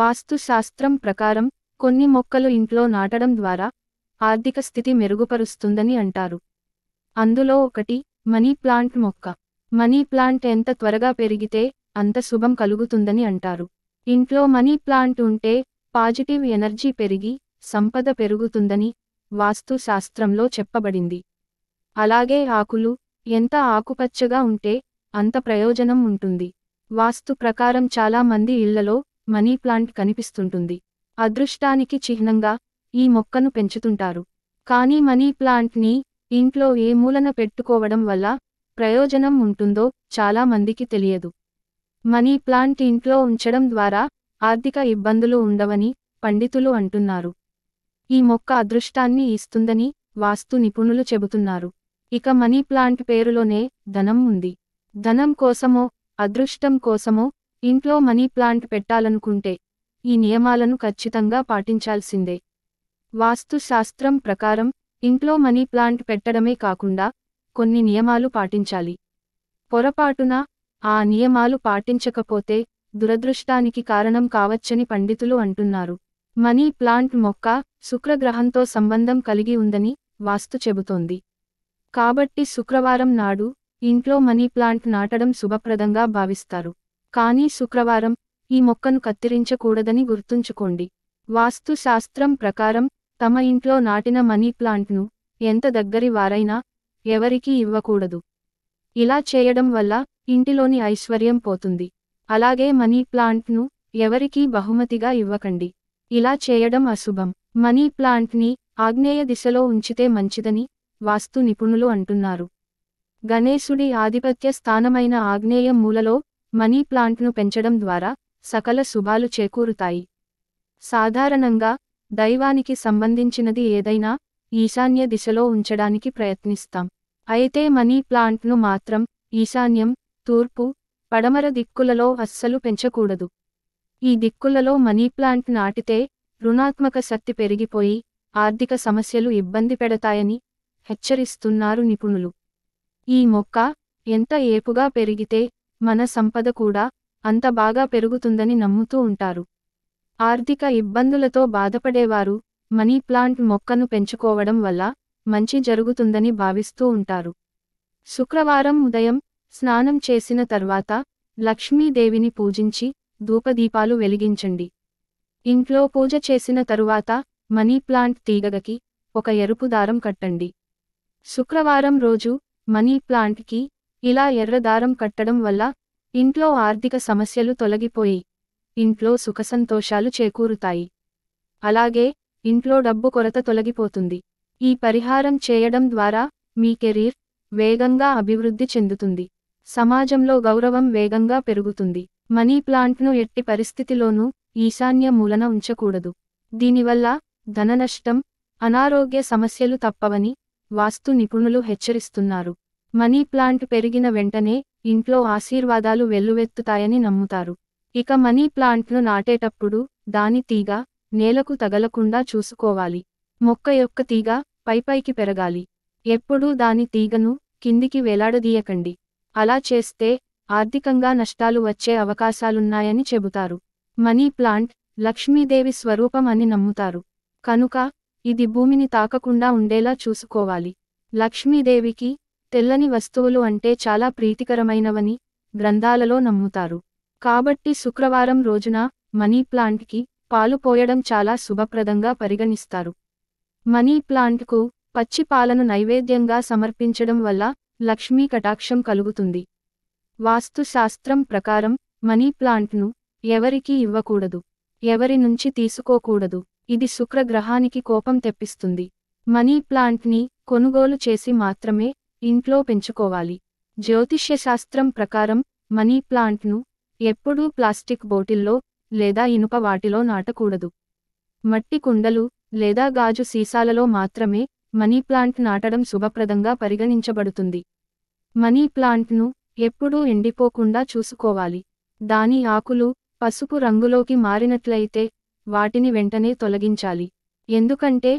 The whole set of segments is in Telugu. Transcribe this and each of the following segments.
వాస్తుశాస్త్రం ప్రకారం కొన్ని మొక్కలు ఇంట్లో నాటడం ద్వారా ఆర్థిక స్థితి మెరుగుపరుస్తుందని అంటారు అందులో ఒకటి మనీ ప్లాంట్ మొక్క మనీ ప్లాంట్ ఎంత త్వరగా పెరిగితే అంత శుభం కలుగుతుందని అంటారు ఇంట్లో మనీ ప్లాంట్ ఉంటే పాజిటివ్ ఎనర్జీ పెరిగి సంపద పెరుగుతుందని వాస్తు శాస్త్రంలో చెప్పబడింది అలాగే ఆకులు ఎంత ఆకుపచ్చగా ఉంటే అంత ప్రయోజనం ఉంటుంది వాస్తు ప్రకారం చాలా మంది ఇళ్లలో మనీ ప్లాంట్ కనిపిస్తుంటుంది అదృష్టానికి చిహ్నంగా ఈ మొక్కను పెంచుతుంటారు కానీ మనీ ప్లాంట్ని ఇంట్లో ఏ మూలన పెట్టుకోవడం వల్ల ప్రయోజనం ఉంటుందో చాలా మందికి తెలియదు మనీ ప్లాంట్ ఇంట్లో ఉంచడం ద్వారా ఆర్థిక ఇబ్బందులు ఉండవని పండితులు అంటున్నారు ఈ మొక్క అదృష్టాన్ని ఇస్తుందని వాస్తు నిపుణులు చెబుతున్నారు ఇక మనీ ప్లాంట్ పేరులోనే ధనం ఉంది ధనం కోసమో అదృష్టం కోసమో ఇంట్లో మనీ ప్లాంట్ పెట్టాలనుకుంటే ఈ నియమాలను ఖచ్చితంగా పాటించాల్సిందే వాస్తు శాస్త్రం ప్రకారం ఇంట్లో మనీ ప్లాంట్ పెట్టడమే కాకుండా కొన్ని నియమాలు పాటించాలి పొరపాటున ఆ నియమాలు పాటించకపోతే దురదృష్టానికి కారణం కావచ్చని పండితులు అంటున్నారు మనీ ప్లాంట్ మొక్క శుక్రగ్రహంతో సంబంధం కలిగి ఉందని వాస్తు చెబుతోంది కాబట్టి శుక్రవారం నాడు ఇంట్లో మనీ ప్లాంట్ నాటడం శుభప్రదంగా భావిస్తారు కానీ శుక్రవారం ఈ మొక్కను కత్తిరించకూడదని గుర్తుంచుకోండి వాస్తు శాస్త్రం ప్రకారం తమ ఇంట్లో నాటిన మనీ ప్లాంట్ను ఎంత దగ్గరి వారైనా ఎవరికీ ఇవ్వకూడదు ఇలా చేయడం వల్ల ఇంటిలోని ఐశ్వర్యం పోతుంది అలాగే మనీ ప్లాంట్ను ఎవరికీ బహుమతిగా ఇవ్వకండి ఇలా చేయడం అశుభం మనీ ప్లాంట్ని ఆగ్నేయ దిశలో ఉంచితే మంచిదని వాస్తు నిపుణులు అంటున్నారు గణేశుడి ఆధిపత్య స్థానమైన ఆగ్నేయ మూలలో మనీ ప్లాంట్ను పెంచడం ద్వారా సకల శుభాలు చేకూరుతాయి సాధారణంగా దైవానికి సంబంధించినది ఏదైనా ఈశాన్య దిశలో ఉంచడానికి ప్రయత్నిస్తాం అయితే మనీ ప్లాంట్ను మాత్రం ఈశాన్యం తూర్పు పడమర దిక్కులలో అస్సలు పెంచకూడదు ఈ దిక్కులలో మనీ ప్లాంట్ నాటితే రుణాత్మక శక్తి పెరిగిపోయి ఆర్థిక సమస్యలు ఇబ్బంది పెడతాయని హెచ్చరిస్తున్నారు నిపుణులు ఈ మొక్క ఎంత ఏపుగా పెరిగితే మన సంపద కూడా అంత బాగా పెరుగుతుందని నమ్ముతూ ఉంటారు ఆర్థిక ఇబ్బందులతో బాధపడేవారు మనీ ప్లాంట్ మొక్కను పెంచుకోవడం వల్ల మంచి జరుగుతుందని భావిస్తూ ఉంటారు శుక్రవారం ఉదయం స్నానం చేసిన తర్వాత లక్ష్మీదేవిని పూజించి ధూపదీపాలు వెలిగించండి ఇంట్లో పూజ చేసిన తరువాత మనీ ప్లాంట్ తీగగకి ఒక ఎరుపు దారం కట్టండి శుక్రవారం రోజు మనీ ప్లాంట్కి ఇలా ఎర్రదారం కట్టడం వల్ల ఇంట్లో ఆర్థిక సమస్యలు తొలగిపోయి ఇంట్లో సుఖసంతోషాలు చేకూరుతాయి అలాగే ఇంట్లో డబ్బు కొరత తొలగిపోతుంది ఈ పరిహారం చేయడం ద్వారా మీ కెరీర్ వేగంగా అభివృద్ధి చెందుతుంది సమాజంలో గౌరవం వేగంగా పెరుగుతుంది మనీ ప్లాంట్ను ఎట్టి పరిస్థితిలోనూ ఈశాన్య మూలన ఉంచకూడదు దీనివల్ల ధననష్టం అనారోగ్య సమస్యలు తప్పవని వాస్తు నిపుణులు హెచ్చరిస్తున్నారు మనీ ప్లాంట్ పెరిగిన వెంటనే ఇంట్లో ఆశీర్వాదాలు వెల్లువెత్తుతాయని నమ్ముతారు ఇక మనీ ప్లాంట్ను నాటేటప్పుడు దాని తీగ నేలకు తగలకుండా చూసుకోవాలి మొక్క యొక్క తీగ పైపైకి పెరగాలి ఎప్పుడూ దాని తీగను కిందికి వేలాడదీయకండి అలా చేస్తే ఆర్థికంగా నష్టాలు వచ్చే అవకాశాలున్నాయని చెబుతారు మనీ ప్లాంట్ లక్ష్మీదేవి స్వరూపం అని నమ్ముతారు కనుక ఇది భూమిని తాకకుండా ఉండేలా చూసుకోవాలి లక్ష్మీదేవికి తెల్లని వస్తువులు అంటే చాలా ప్రీతికరమైనవని గ్రంథాలలో నమ్ముతారు కాబట్టి శుక్రవారం రోజున మనీ ప్లాంట్కి పాలు పోయడం చాలా శుభప్రదంగా పరిగణిస్తారు మనీ ప్లాంట్కు పచ్చి పాలను నైవేద్యంగా సమర్పించడం వల్ల లక్ష్మీ కటాక్షం కలుగుతుంది వాస్తుశాస్త్రం ప్రకారం మనీ ప్లాంట్ను ఎవరికీ ఇవ్వకూడదు ఎవరి నుంచి తీసుకోకూడదు ఇది శుక్రగ్రహానికి కోపం తెప్పిస్తుంది మనీ ప్లాంట్ని కొనుగోలు చేసి మాత్రమే ఇంట్లో పెంచుకోవాలి జ్యోతిష్యశాస్త్రం ప్రకారం మనీ ప్లాంట్ను ఎప్పుడూ ప్లాస్టిక్ బోటిల్లో లేదా ఇనుప వాటిలో నాటకూడదు మట్టి కుండలు లేదా గాజు సీసాలలో మాత్రమే మనీ ప్లాంట్ నాటడం శుభప్రదంగా పరిగణించబడుతుంది మనీ ప్లాంట్ను ఎప్పుడూ ఎండిపోకుండా చూసుకోవాలి దాని ఆకులు పసుపు రంగులోకి మారినట్లయితే వాటిని వెంటనే తొలగించాలి ఎందుకంటే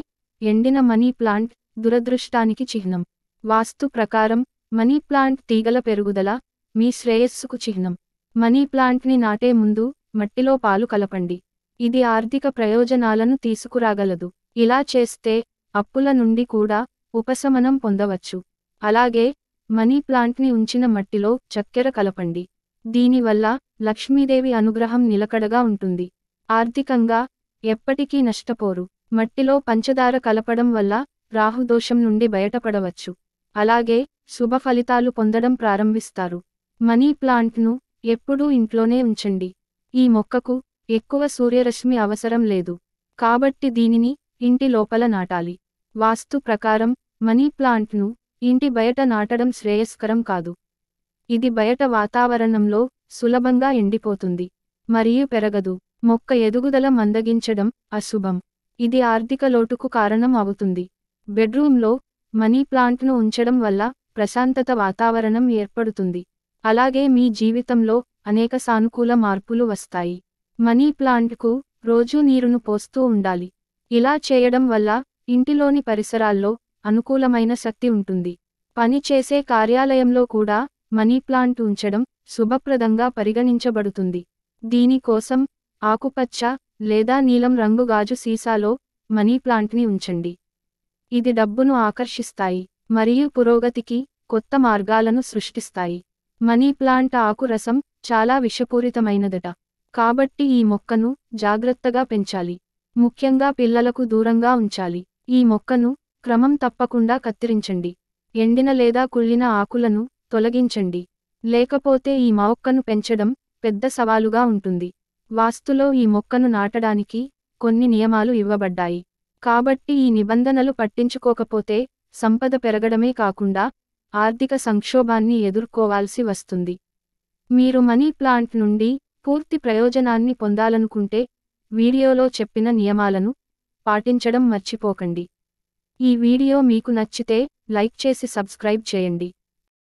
ఎండిన మనీ ప్లాంట్ దురదృష్టానికి చిహ్నం వాస్తు ప్రకారం మనీ ప్లాంట్ తీగల పెరుగుదల మీ శ్రేయస్సుకు చిహ్నం మనీ ప్లాంట్ని నాటే ముందు మట్టిలో పాలు కలపండి ఇది ఆర్థిక ప్రయోజనాలను తీసుకురాగలదు ఇలా చేస్తే అప్పుల నుండి కూడా ఉపశమనం పొందవచ్చు అలాగే మనీ ప్లాంట్ని ఉంచిన మట్టిలో చక్కెర కలపండి దీనివల్ల లక్ష్మీదేవి అనుగ్రహం నిలకడగా ఉంటుంది ఆర్థికంగా ఎప్పటికీ నష్టపోరు మట్టిలో పంచదార కలపడం వల్ల రాహుదోషం నుండి బయటపడవచ్చు అలాగే శుభ ఫలితాలు పొందడం ప్రారంభిస్తారు మనీ ప్లాంట్ను ఎప్పుడూ ఇంట్లోనే ఉంచండి ఈ మొక్కకు ఎక్కువ సూర్యరశ్మి అవసరం లేదు కాబట్టి దీనిని ఇంటి లోపల నాటాలి వాస్తు ప్రకారం మనీ ప్లాంట్ను ఇంటి బయట నాటడం శ్రేయస్కరం కాదు ఇది బయట వాతావరణంలో సులభంగా ఎండిపోతుంది మరియు పెరగదు మొక్క ఎదుగుదల మందగించడం అశుభం ఇది ఆర్థిక లోటుకు కారణం అవుతుంది బెడ్రూమ్లో మనీ ప్లాంట్ను ఉంచడం వల్ల ప్రశాంతత వాతావరణం ఏర్పడుతుంది అలాగే మీ జీవితంలో అనేక సానుకూల మార్పులు వస్తాయి మనీ ప్లాంట్కు రోజూ నీరును పోస్తూ ఉండాలి ఇలా చేయడం వల్ల ఇంటిలోని పరిసరాల్లో అనుకూలమైన శక్తి ఉంటుంది పని చేసే కార్యాలయంలో కూడా మనీ ప్లాంట్ ఉంచడం శుభప్రదంగా పరిగణించబడుతుంది దీనికోసం ఆకుపచ్చ లేదా నీలం రంగు గాజు సీసాలో మనీ ప్లాంట్ని ఉంచండి ఇది డబ్బును ఆకర్షిస్తాయి మరియు పురోగతికి కొత్త మార్గాలను సృష్టిస్తాయి మనీ ప్లాంట్ ఆకు రసం చాలా విషపూరితమైనదట కాబట్టి ఈ మొక్కను జాగ్రత్తగా పెంచాలి ముఖ్యంగా పిల్లలకు దూరంగా ఉంచాలి ఈ మొక్కను క్రమం తప్పకుండా కత్తిరించండి ఎండిన లేదా కుళ్ళిన ఆకులను తొలగించండి లేకపోతే ఈ మొక్కను పెంచడం పెద్ద సవాలుగా ఉంటుంది వాస్తులో ఈ మొక్కను నాటడానికి కొన్ని నియమాలు ఇవ్వబడ్డాయి కాబట్టి ఈ నిబంధనలు పట్టించుకోకపోతే సంపద పెరగడమే కాకుండా ఆర్థిక సంక్షోభాన్ని ఎదుర్కోవాల్సి వస్తుంది మీరు మనీ ప్లాంట్ నుండి పూర్తి ప్రయోజనాన్ని పొందాలనుకుంటే వీడియోలో చెప్పిన నియమాలను పాటించడం మర్చిపోకండి ఈ వీడియో మీకు నచ్చితే లైక్ చేసి సబ్స్క్రైబ్ చేయండి